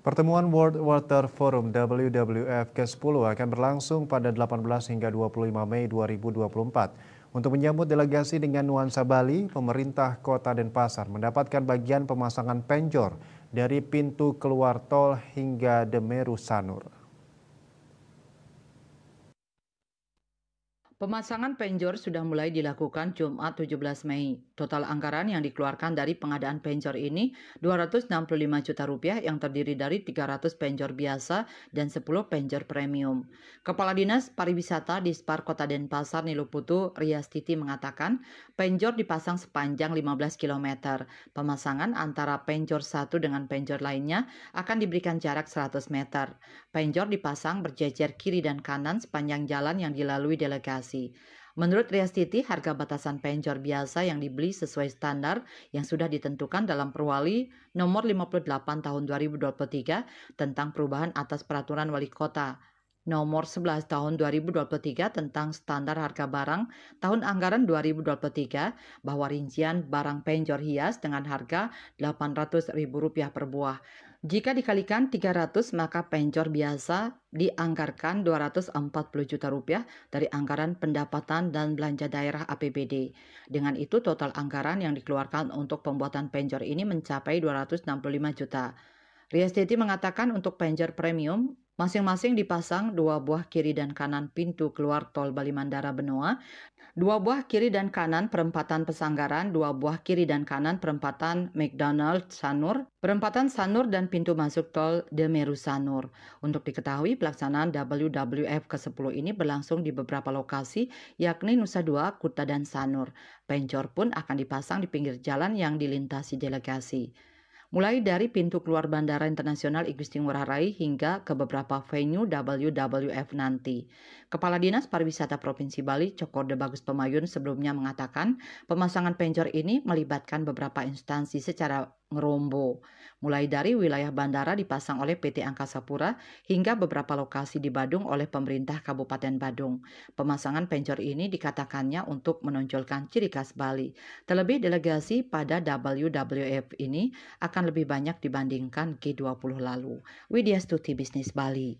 Pertemuan World Water Forum WWF ke-10 akan berlangsung pada 18 hingga 25 Mei 2024. Untuk menyambut delegasi dengan nuansa Bali, pemerintah kota Denpasar mendapatkan bagian pemasangan penjor dari pintu keluar tol hingga Demeru Sanur. Pemasangan penjor sudah mulai dilakukan Jumat 17 Mei. Total anggaran yang dikeluarkan dari pengadaan penjor ini 265 juta rupiah yang terdiri dari 300 penjor biasa dan 10 penjor premium. Kepala Dinas Pariwisata di Spar Kota Denpasar Niluputu Rias Titi mengatakan penjor dipasang sepanjang 15 km. Pemasangan antara penjor satu dengan penjor lainnya akan diberikan jarak 100 meter. Penjor dipasang berjejer kiri dan kanan sepanjang jalan yang dilalui delegasi inflasi. Menurut Titi, harga batasan penjor biasa yang dibeli sesuai standar yang sudah ditentukan dalam perwali nomor 58 tahun 2023 tentang perubahan atas peraturan wali kota Nomor 11 Tahun 2023 tentang Standar Harga Barang Tahun Anggaran 2023 bahwa rincian barang penjor hias dengan harga Rp800.000 per buah. Jika dikalikan 300 maka penjor biasa dianggarkan 240 juta rupiah dari anggaran pendapatan dan belanja daerah APBD. Dengan itu total anggaran yang dikeluarkan untuk pembuatan penjor ini mencapai 265 juta. Rias mengatakan untuk penjor premium Masing-masing dipasang dua buah kiri dan kanan pintu keluar tol Bali Mandara Benoa, dua buah kiri dan kanan perempatan Pesanggaran, dua buah kiri dan kanan perempatan McDonald Sanur, perempatan Sanur dan pintu masuk tol Demeru Sanur. Untuk diketahui, pelaksanaan WWF ke-10 ini berlangsung di beberapa lokasi, yakni Nusa Dua, Kuta, dan Sanur. Pencor pun akan dipasang di pinggir jalan yang dilintasi delegasi mulai dari pintu keluar Bandara Internasional Igusti Ngurah Rai hingga ke beberapa venue WWF nanti. Kepala Dinas Pariwisata Provinsi Bali, Cokor Bagus Pemayun sebelumnya mengatakan, pemasangan penjor ini melibatkan beberapa instansi secara Ngerombo. Mulai dari wilayah bandara dipasang oleh PT Angkasa Pura hingga beberapa lokasi di Badung oleh pemerintah Kabupaten Badung. Pemasangan pencor ini dikatakannya untuk menonjolkan ciri khas Bali. Terlebih delegasi pada WWF ini akan lebih banyak dibandingkan G20 lalu. Widya Stuti Bisnis Bali.